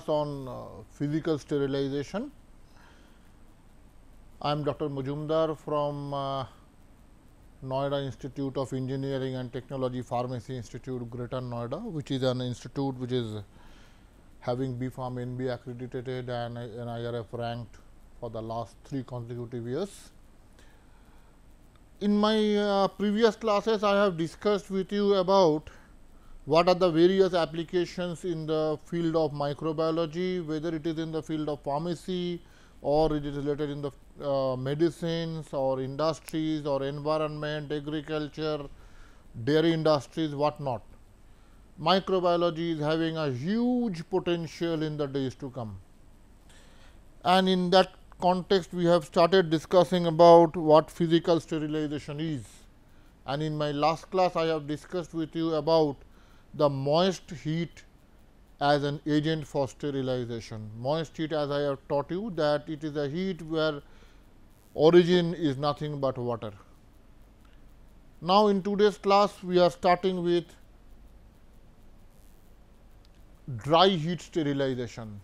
class on uh, physical sterilization. I am Dr. Majumdar from uh, Noida Institute of Engineering and Technology Pharmacy Institute Greater Noida which is an institute which is having B Farm NB accredited and NIRF ranked for the last 3 consecutive years. In my uh, previous classes I have discussed with you about what are the various applications in the field of microbiology, whether it is in the field of pharmacy or it is related in the uh, medicines or industries or environment, agriculture, dairy industries, what not. Microbiology is having a huge potential in the days to come. And in that context, we have started discussing about what physical sterilization is. And in my last class, I have discussed with you about the moist heat as an agent for sterilization. Moist heat as I have taught you that it is a heat where origin is nothing but water. Now, in today's class we are starting with dry heat sterilization.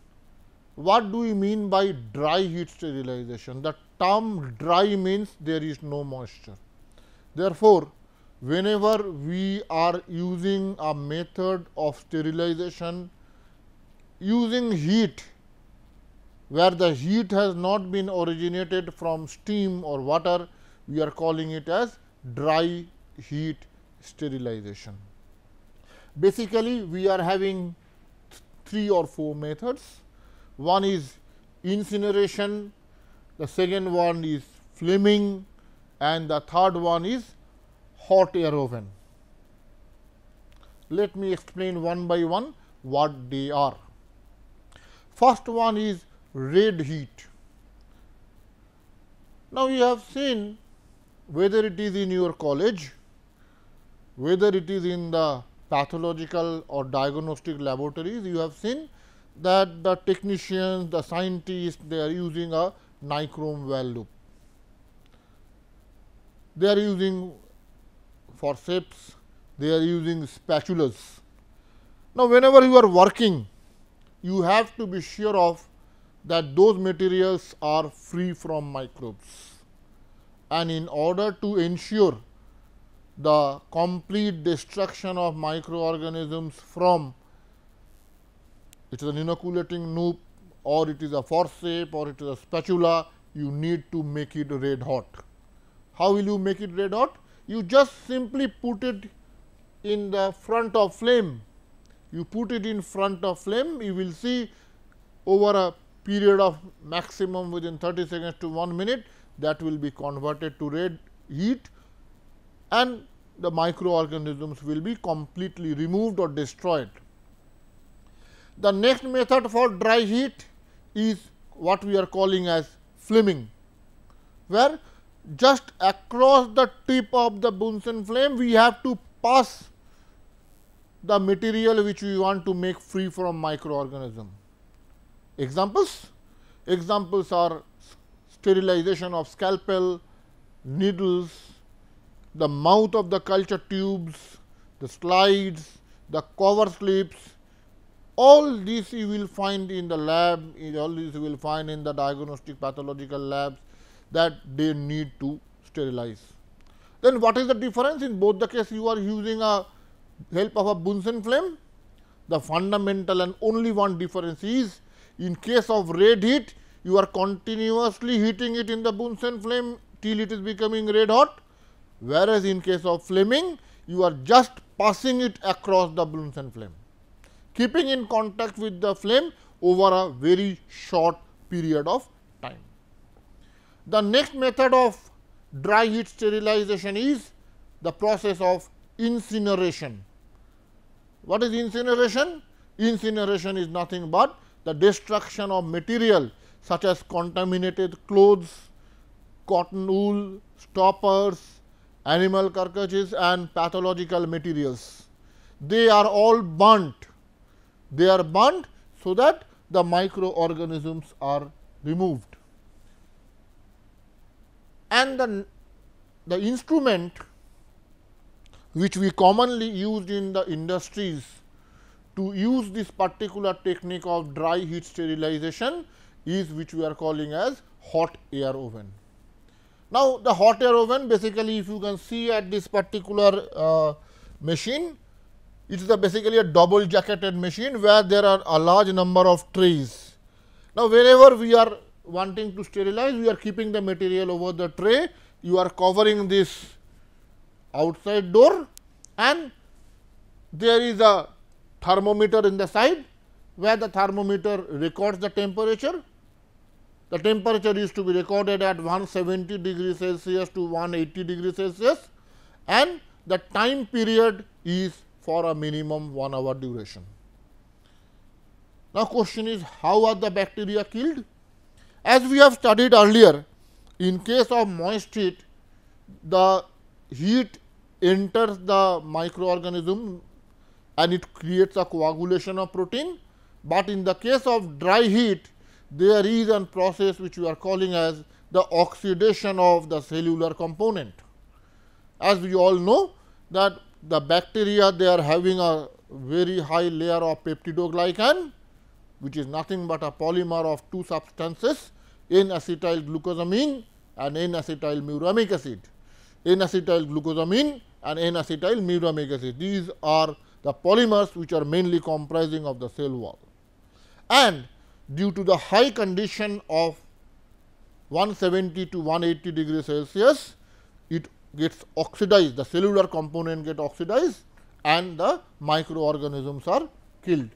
What do we mean by dry heat sterilization? The term dry means there is no moisture. Therefore, whenever we are using a method of sterilization using heat where the heat has not been originated from steam or water, we are calling it as dry heat sterilization. Basically, we are having th three or four methods. One is incineration, the second one is flaming and the third one is hot air oven. Let me explain one by one what they are. First one is red heat. Now, you have seen whether it is in your college, whether it is in the pathological or diagnostic laboratories, you have seen that the technicians, the scientists, they are using a nichrome well loop. They are using Forceps, they are using spatulas. Now, whenever you are working you have to be sure of that those materials are free from microbes and in order to ensure the complete destruction of microorganisms from it is an inoculating loop or it is a forceps or it is a spatula you need to make it red hot. How will you make it red hot? you just simply put it in the front of flame. You put it in front of flame, you will see over a period of maximum within 30 seconds to 1 minute that will be converted to red heat and the microorganisms will be completely removed or destroyed. The next method for dry heat is what we are calling as flaming, where just across the tip of the Bunsen flame we have to pass the material which we want to make free from microorganism. Examples? Examples are sterilization of scalpel, needles, the mouth of the culture tubes, the slides, the cover slips, all these you will find in the lab, all these you will find in the diagnostic pathological labs, that they need to sterilize. Then what is the difference? In both the case you are using a help of a Bunsen flame. The fundamental and only one difference is in case of red heat you are continuously heating it in the Bunsen flame till it is becoming red hot, whereas in case of flaming you are just passing it across the Bunsen flame, keeping in contact with the flame over a very short period of the next method of dry heat sterilization is the process of incineration. What is incineration? Incineration is nothing but the destruction of material such as contaminated clothes, cotton wool, stoppers, animal carcasses and pathological materials. They are all burnt. They are burnt so that the microorganisms are removed and the, the instrument which we commonly used in the industries to use this particular technique of dry heat sterilization is which we are calling as hot air oven. Now, the hot air oven basically if you can see at this particular uh, machine, it is a basically a double jacketed machine where there are a large number of trays. Now, whenever we are wanting to sterilize, we are keeping the material over the tray, you are covering this outside door and there is a thermometer in the side where the thermometer records the temperature. The temperature is to be recorded at 170 degree Celsius to 180 degree Celsius and the time period is for a minimum 1 hour duration. Now, question is how are the bacteria killed? As we have studied earlier, in case of moist heat, the heat enters the microorganism and it creates a coagulation of protein, but in the case of dry heat, there is a process which we are calling as the oxidation of the cellular component. As we all know that the bacteria they are having a very high layer of peptidoglycan which is nothing but a polymer of two substances N-acetyl glucosamine and N-acetyl muramic acid. N-acetyl glucosamine and N-acetyl muramic acid. These are the polymers which are mainly comprising of the cell wall. And due to the high condition of 170 to 180 degrees Celsius, it gets oxidized, the cellular component get oxidized and the microorganisms are killed.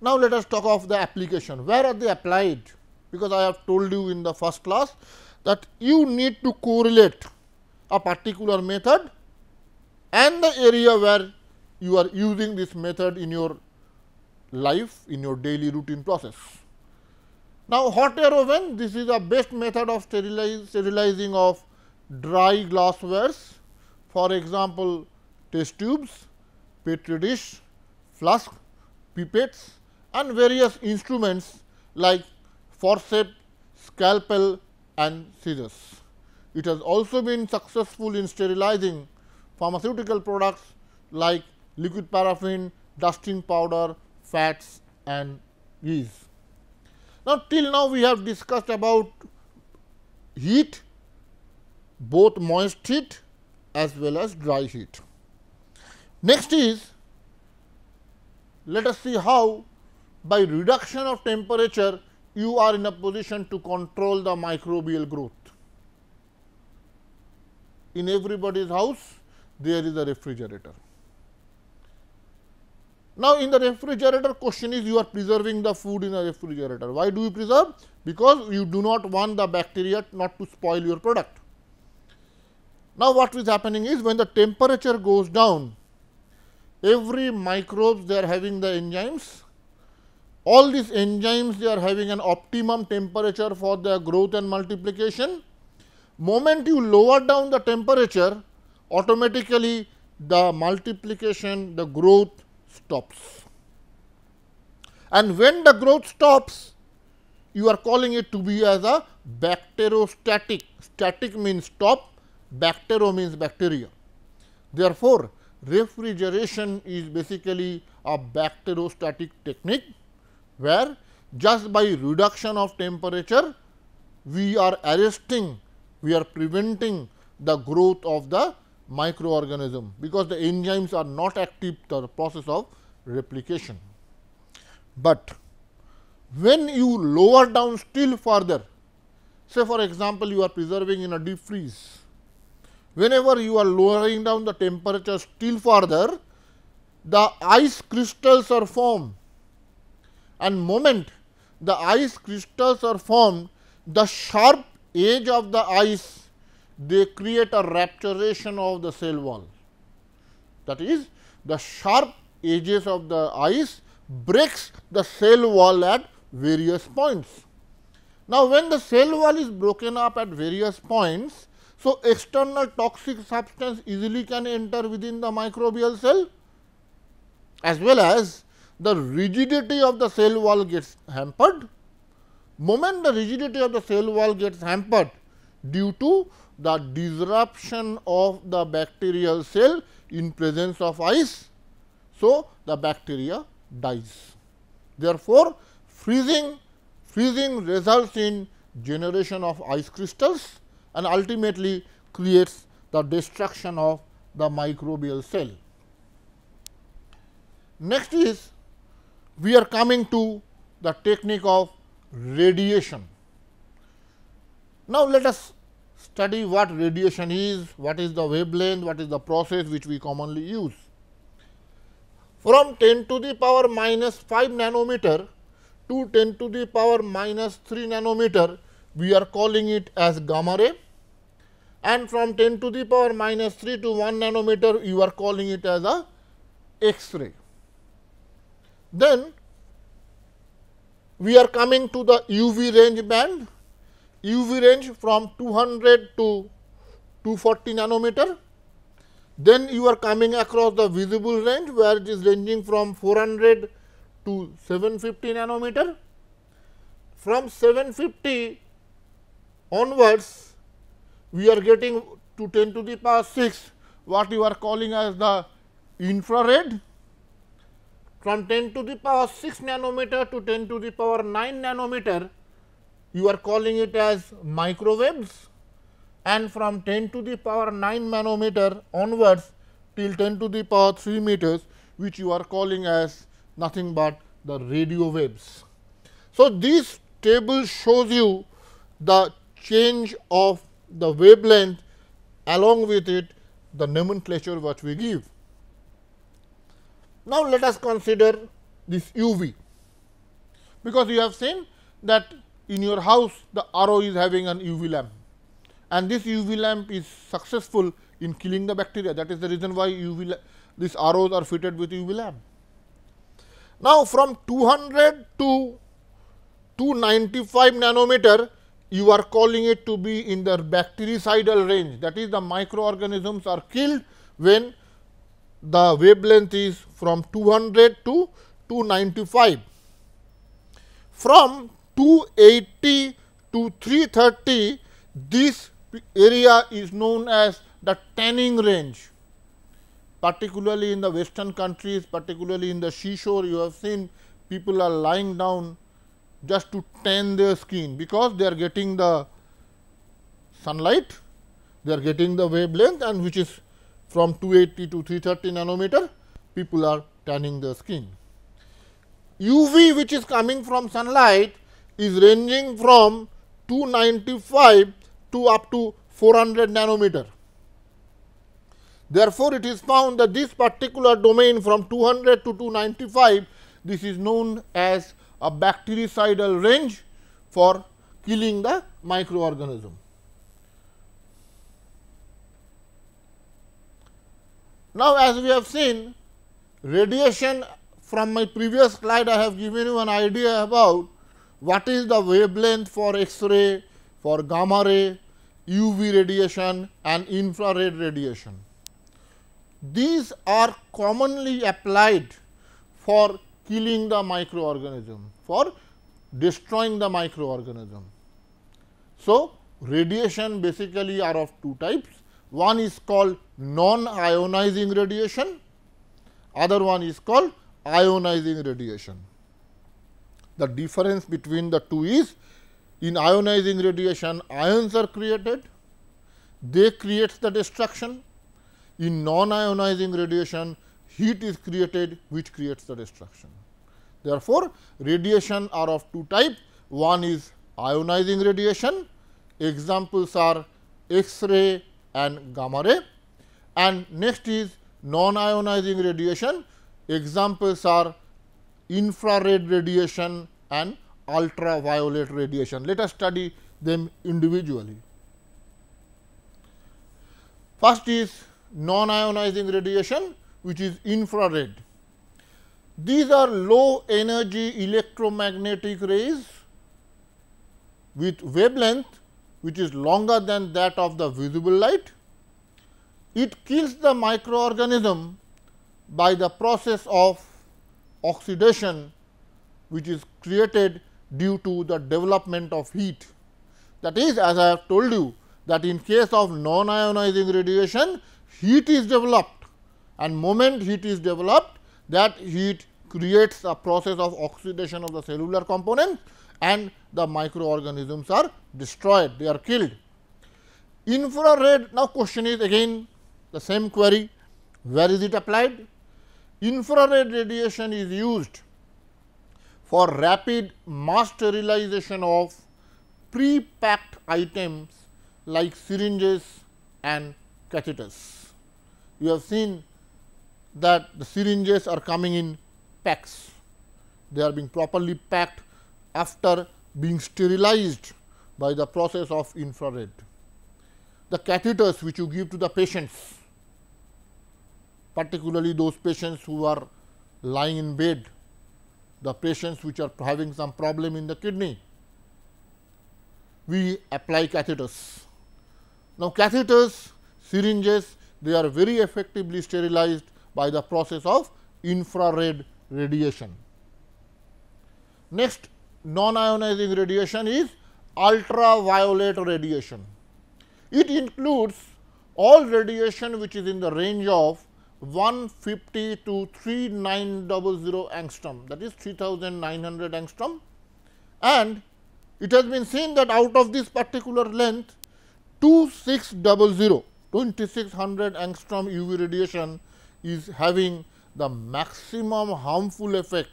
Now, let us talk of the application. Where are they applied? Because I have told you in the first class that you need to correlate a particular method and the area where you are using this method in your life, in your daily routine process. Now, hot air oven, this is the best method of sterilize, sterilizing of dry glasswares, for example, test tubes, petri dish, flask, pipettes, and various instruments like forceps, scalpel and scissors. It has also been successful in sterilizing pharmaceutical products like liquid paraffin, dusting powder, fats and yeast. Now, till now we have discussed about heat, both moist heat as well as dry heat. Next is, let us see how by reduction of temperature you are in a position to control the microbial growth. In everybody's house there is a refrigerator. Now, in the refrigerator question is you are preserving the food in a refrigerator. Why do you preserve? Because you do not want the bacteria not to spoil your product. Now, what is happening is when the temperature goes down, every microbes they are having the enzymes all these enzymes they are having an optimum temperature for their growth and multiplication. Moment you lower down the temperature, automatically the multiplication, the growth stops. And when the growth stops, you are calling it to be as a bacterostatic. Static means stop, bactero means bacteria. Therefore, refrigeration is basically a bacterostatic technique where just by reduction of temperature we are arresting, we are preventing the growth of the microorganism, because the enzymes are not active to the process of replication. But when you lower down still further, say for example, you are preserving in a deep freeze, whenever you are lowering down the temperature still further, the ice crystals are formed and moment the ice crystals are formed, the sharp edge of the ice they create a rupturation of the cell wall. That is the sharp edges of the ice breaks the cell wall at various points. Now, when the cell wall is broken up at various points, so external toxic substance easily can enter within the microbial cell as well as the rigidity of the cell wall gets hampered. Moment the rigidity of the cell wall gets hampered due to the disruption of the bacterial cell in presence of ice. So, the bacteria dies. Therefore, freezing freezing results in generation of ice crystals and ultimately creates the destruction of the microbial cell. Next is we are coming to the technique of radiation. Now, let us study what radiation is, what is the wavelength, what is the process which we commonly use. From 10 to the power minus 5 nanometer to 10 to the power minus 3 nanometer, we are calling it as gamma ray and from 10 to the power minus 3 to 1 nanometer, you are calling it as a X-ray. Then we are coming to the UV range band, UV range from 200 to 240 nanometer. Then you are coming across the visible range where it is ranging from 400 to 750 nanometer. From 750 onwards, we are getting to 10 to the power 6 what you are calling as the infrared from 10 to the power 6 nanometer to 10 to the power 9 nanometer, you are calling it as microwaves and from 10 to the power 9 nanometer onwards till 10 to the power 3 meters, which you are calling as nothing but the radio waves. So, this table shows you the change of the wavelength along with it the nomenclature what we give. Now, let us consider this UV, because you have seen that in your house the RO is having an UV lamp and this UV lamp is successful in killing the bacteria that is the reason why UV these ROs are fitted with UV lamp. Now, from 200 to 295 nanometer you are calling it to be in the bactericidal range that is the microorganisms are killed when the wavelength is from 200 to 295. From 280 to 330, this area is known as the tanning range. Particularly in the western countries, particularly in the seashore, you have seen people are lying down just to tan their skin because they are getting the sunlight, they are getting the wavelength and which is from 280 to 330 nanometer people are tanning the skin. UV which is coming from sunlight is ranging from 295 to up to 400 nanometer. Therefore, it is found that this particular domain from 200 to 295 this is known as a bactericidal range for killing the microorganism. Now, as we have seen radiation from my previous slide I have given you an idea about what is the wavelength for X-ray, for gamma ray, UV radiation and infrared radiation. These are commonly applied for killing the microorganism, for destroying the microorganism. So, radiation basically are of two types one is called non-ionizing radiation, other one is called ionizing radiation. The difference between the two is in ionizing radiation ions are created, they create the destruction. In non-ionizing radiation heat is created which creates the destruction. Therefore, radiation are of two types, one is ionizing radiation, examples are X-ray, and gamma ray. And next is non-ionizing radiation. Examples are infrared radiation and ultraviolet radiation. Let us study them individually. First is non-ionizing radiation which is infrared. These are low energy electromagnetic rays with wavelength which is longer than that of the visible light. It kills the microorganism by the process of oxidation which is created due to the development of heat. That is as I have told you that in case of non-ionizing radiation heat is developed and moment heat is developed that heat creates a process of oxidation of the cellular component and the microorganisms are destroyed, they are killed. Infrared, now question is again the same query, where is it applied? Infrared radiation is used for rapid mass sterilization of pre-packed items like syringes and catheters. You have seen that the syringes are coming in packs. They are being properly packed after being sterilized by the process of infrared. The catheters which you give to the patients, particularly those patients who are lying in bed, the patients which are having some problem in the kidney, we apply catheters. Now, catheters, syringes, they are very effectively sterilized by the process of infrared radiation. Next, non-ionizing radiation is ultraviolet radiation. It includes all radiation which is in the range of 150 to 3900 angstrom that is 3900 angstrom and it has been seen that out of this particular length 2600 2600 angstrom UV radiation is having the maximum harmful effect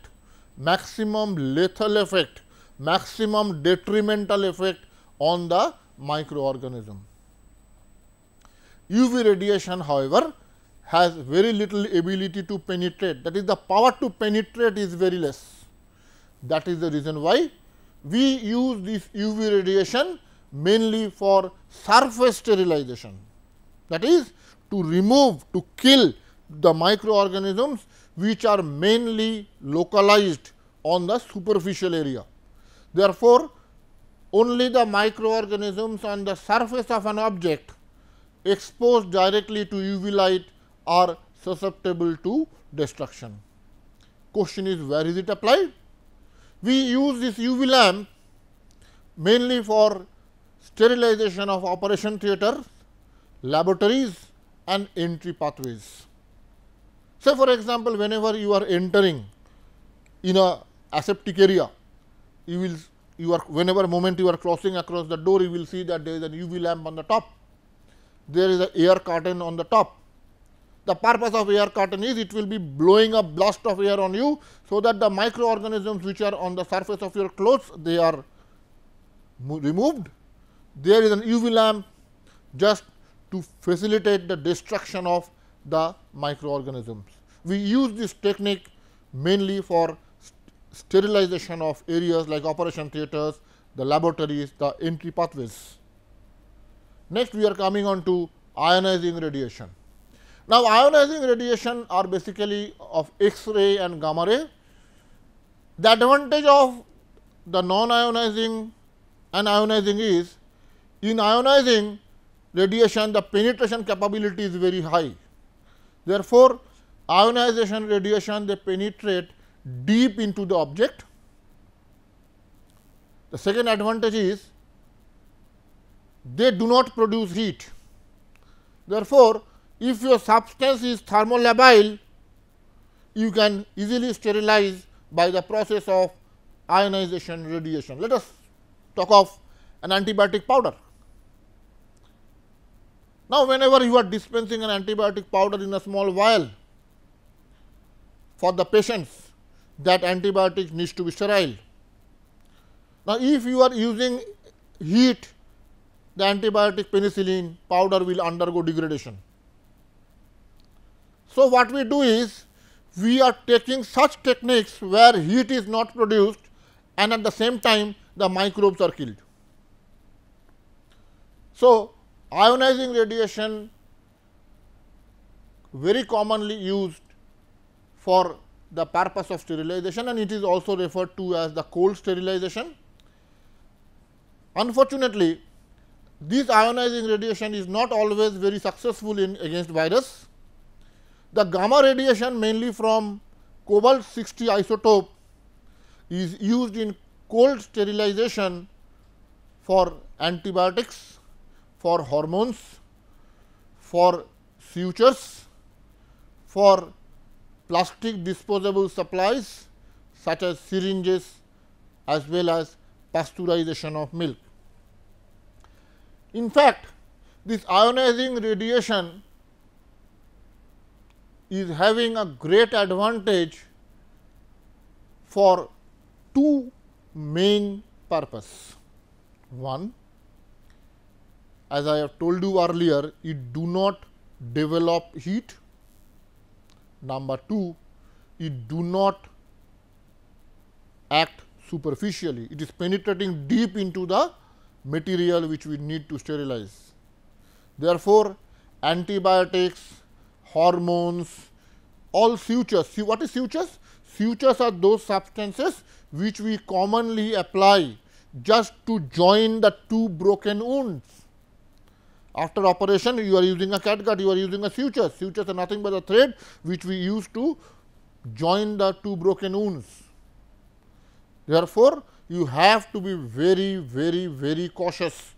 maximum lethal effect maximum detrimental effect on the microorganism. UV radiation however, has very little ability to penetrate that is the power to penetrate is very less. That is the reason why we use this UV radiation mainly for surface sterilization that is to remove to kill the microorganisms which are mainly localized on the superficial area. Therefore, only the microorganisms on the surface of an object exposed directly to UV light are susceptible to destruction. Question is where is it applied? We use this UV lamp mainly for sterilization of operation theatre, laboratories and entry pathways. Say for example, whenever you are entering in a aseptic area, you will you are whenever moment you are crossing across the door you will see that there is an UV lamp on the top. There is an air curtain on the top. The purpose of air curtain is it will be blowing a blast of air on you, so that the microorganisms which are on the surface of your clothes they are removed. There is an UV lamp just to facilitate the destruction of the microorganisms. We use this technique mainly for sterilization of areas like operation theatres, the laboratories, the entry pathways. Next, we are coming on to ionizing radiation. Now, ionizing radiation are basically of X-ray and gamma ray. The advantage of the non-ionizing and ionizing is, in ionizing radiation, the penetration capability is very high. Therefore, ionization radiation they penetrate deep into the object. The second advantage is they do not produce heat. Therefore, if your substance is thermolabile, you can easily sterilize by the process of ionization radiation. Let us talk of an antibiotic powder. Now, whenever you are dispensing an antibiotic powder in a small vial for the patients, that antibiotic needs to be sterile. Now, if you are using heat, the antibiotic penicillin powder will undergo degradation. So, what we do is, we are taking such techniques where heat is not produced and at the same time the microbes are killed. So, ionizing radiation very commonly used for the purpose of sterilization and it is also referred to as the cold sterilization. Unfortunately, this ionizing radiation is not always very successful in against virus. The gamma radiation mainly from cobalt 60 isotope is used in cold sterilization for antibiotics, for hormones, for sutures, for plastic disposable supplies such as syringes as well as pasteurization of milk. In fact, this ionizing radiation is having a great advantage for two main purpose. One, as I have told you earlier, it do not develop heat Number 2, it do not act superficially, it is penetrating deep into the material which we need to sterilize. Therefore, antibiotics, hormones, all sutures. What is sutures? Sutures are those substances which we commonly apply just to join the two broken wounds. After operation, you are using a catgut, you are using a suture. Sutures are nothing but a thread which we use to join the two broken wounds. Therefore, you have to be very, very, very cautious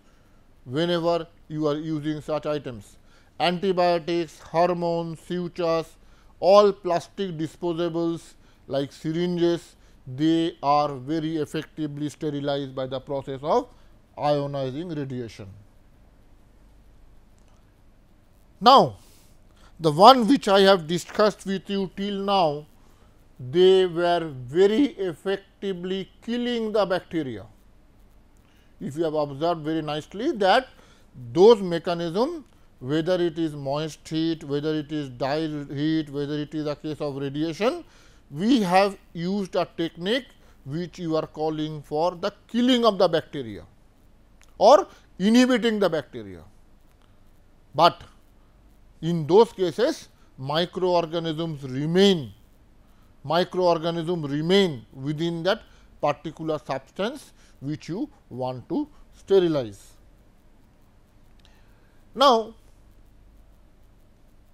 whenever you are using such items. Antibiotics, hormones, sutures, all plastic disposables like syringes, they are very effectively sterilized by the process of ionizing radiation. Now, the one which I have discussed with you till now, they were very effectively killing the bacteria. If you have observed very nicely that those mechanism whether it is moist heat, whether it is die heat, whether it is a case of radiation, we have used a technique which you are calling for the killing of the bacteria or inhibiting the bacteria. But in those cases, microorganisms remain, microorganism remain within that particular substance which you want to sterilize. Now,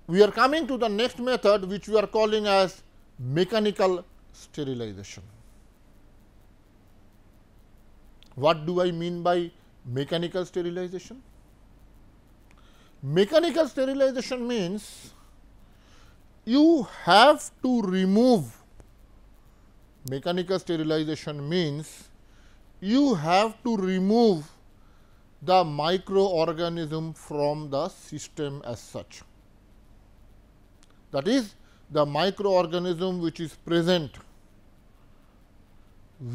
we are coming to the next method which we are calling as mechanical sterilization. What do I mean by mechanical sterilization? Mechanical sterilization means you have to remove mechanical sterilization means you have to remove the microorganism from the system as such. That is the microorganism which is present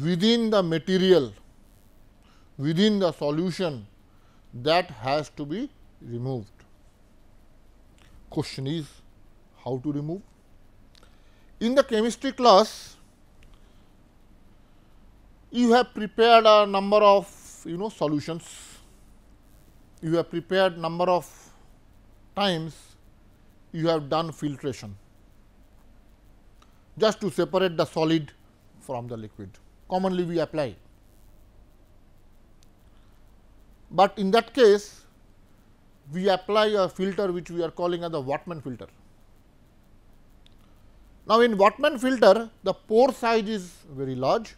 within the material, within the solution that has to be removed question is how to remove. In the chemistry class, you have prepared a number of you know solutions, you have prepared number of times you have done filtration just to separate the solid from the liquid commonly we apply. But in that case we apply a filter which we are calling as the Wattman filter. Now, in Wattman filter the pore size is very large,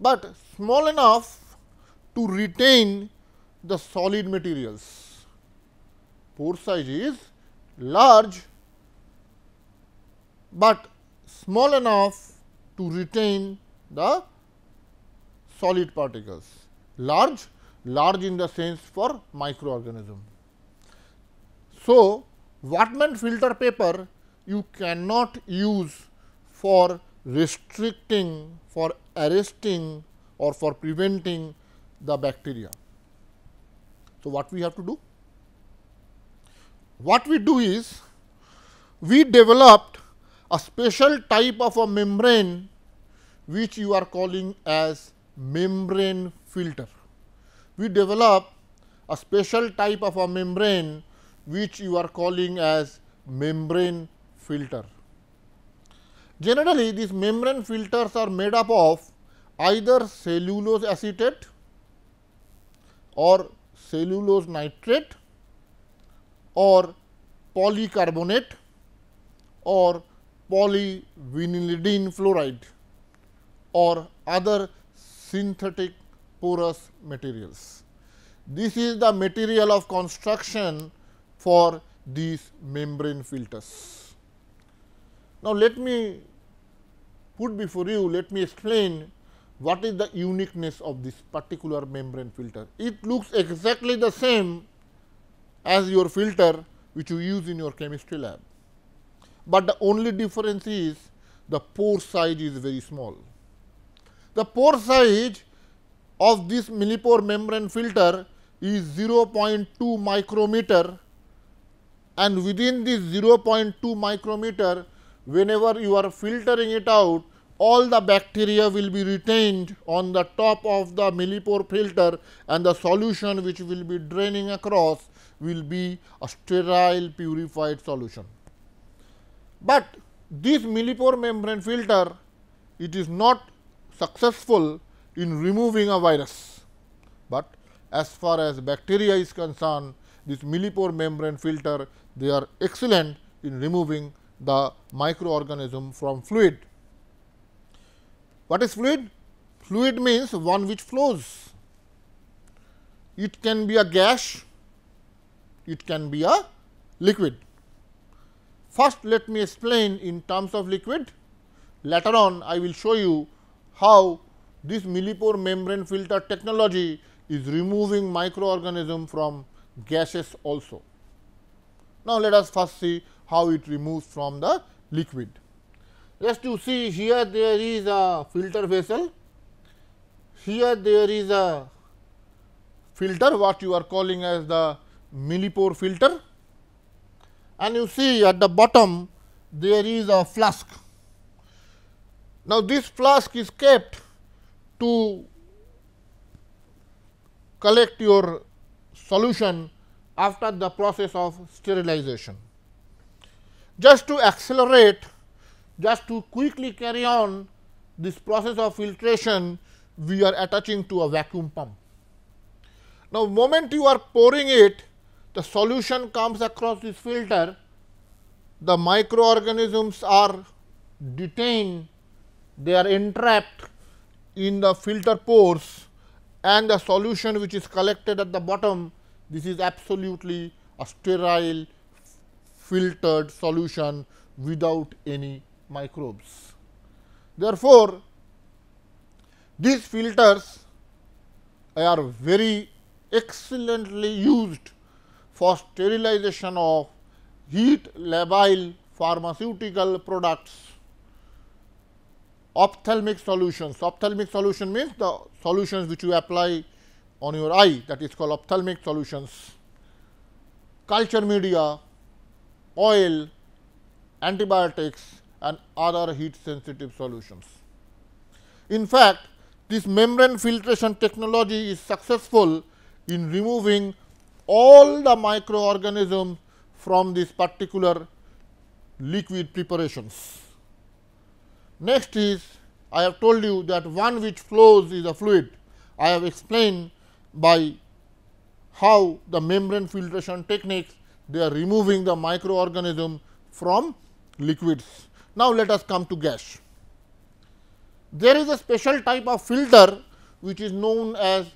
but small enough to retain the solid materials. Pore size is large, but small enough to retain the solid particles. Large large in the sense for microorganism. So, Wattman filter paper you cannot use for restricting, for arresting or for preventing the bacteria. So, what we have to do? What we do is, we developed a special type of a membrane which you are calling as membrane filter we develop a special type of a membrane which you are calling as membrane filter. Generally, these membrane filters are made up of either cellulose acetate or cellulose nitrate or polycarbonate or polyvinylidene fluoride or other synthetic porous materials. This is the material of construction for these membrane filters. Now, let me put before you, let me explain what is the uniqueness of this particular membrane filter. It looks exactly the same as your filter which you use in your chemistry lab, but the only difference is the pore size is very small. The pore size of this millipore membrane filter is 0.2 micrometer and within this 0.2 micrometer whenever you are filtering it out all the bacteria will be retained on the top of the millipore filter and the solution which will be draining across will be a sterile purified solution. But this millipore membrane filter it is not successful in removing a virus, but as far as bacteria is concerned this millipore membrane filter they are excellent in removing the microorganism from fluid. What is fluid? Fluid means one which flows. It can be a gas, it can be a liquid. First, let me explain in terms of liquid. Later on, I will show you how this millipore membrane filter technology is removing microorganism from gases also. Now, let us first see how it removes from the liquid. Just you see here there is a filter vessel, here there is a filter what you are calling as the millipore filter and you see at the bottom there is a flask. Now, this flask is kept to collect your solution after the process of sterilization. Just to accelerate, just to quickly carry on this process of filtration, we are attaching to a vacuum pump. Now, moment you are pouring it, the solution comes across this filter, the microorganisms are detained, they are entrapped in the filter pores and the solution which is collected at the bottom, this is absolutely a sterile filtered solution without any microbes. Therefore, these filters are very excellently used for sterilization of heat labile pharmaceutical products ophthalmic solutions. Ophthalmic solution means the solutions which you apply on your eye that is called ophthalmic solutions. Culture media, oil, antibiotics and other heat sensitive solutions. In fact, this membrane filtration technology is successful in removing all the microorganisms from this particular liquid preparations. Next is I have told you that one which flows is a fluid. I have explained by how the membrane filtration techniques they are removing the microorganism from liquids. Now, let us come to gas. There is a special type of filter which is known as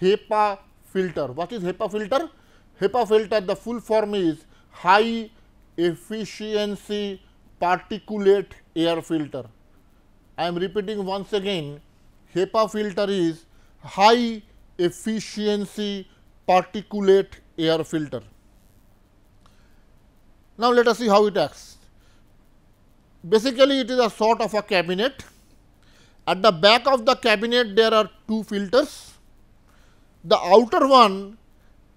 HEPA filter. What is HEPA filter? HEPA filter the full form is high efficiency particulate air filter. I am repeating once again HEPA filter is high efficiency particulate air filter. Now, let us see how it acts. Basically, it is a sort of a cabinet. At the back of the cabinet, there are two filters. The outer one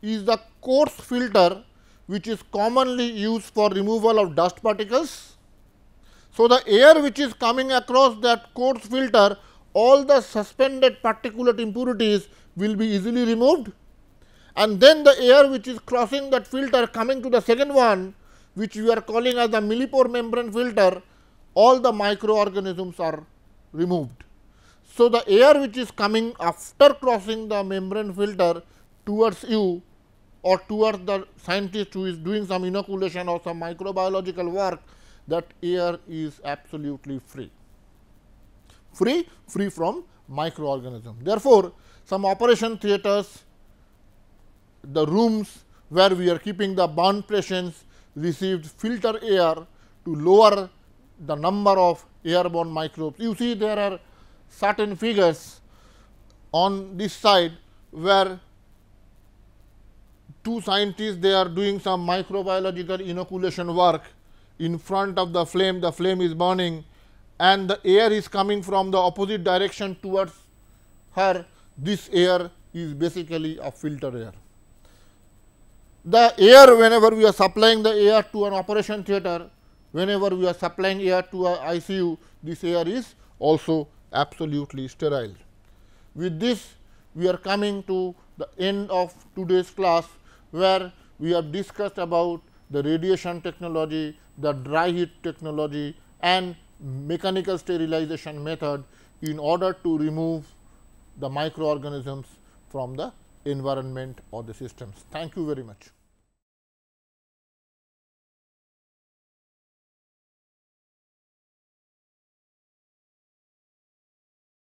is the coarse filter, which is commonly used for removal of dust particles so, the air which is coming across that coarse filter, all the suspended particulate impurities will be easily removed and then the air which is crossing that filter coming to the second one which we are calling as the millipore membrane filter, all the microorganisms are removed. So, the air which is coming after crossing the membrane filter towards you or towards the scientist who is doing some inoculation or some microbiological work that air is absolutely free, free, free from microorganism. Therefore, some operation theatres, the rooms where we are keeping the bound patients received filter air to lower the number of airborne microbes. You see there are certain figures on this side where two scientists they are doing some microbiological inoculation work in front of the flame, the flame is burning and the air is coming from the opposite direction towards her, this air is basically a filter air. The air whenever we are supplying the air to an operation theater, whenever we are supplying air to a ICU, this air is also absolutely sterile. With this, we are coming to the end of today's class, where we have discussed about the radiation technology, the dry heat technology and mechanical sterilization method in order to remove the microorganisms from the environment or the systems. Thank you very much.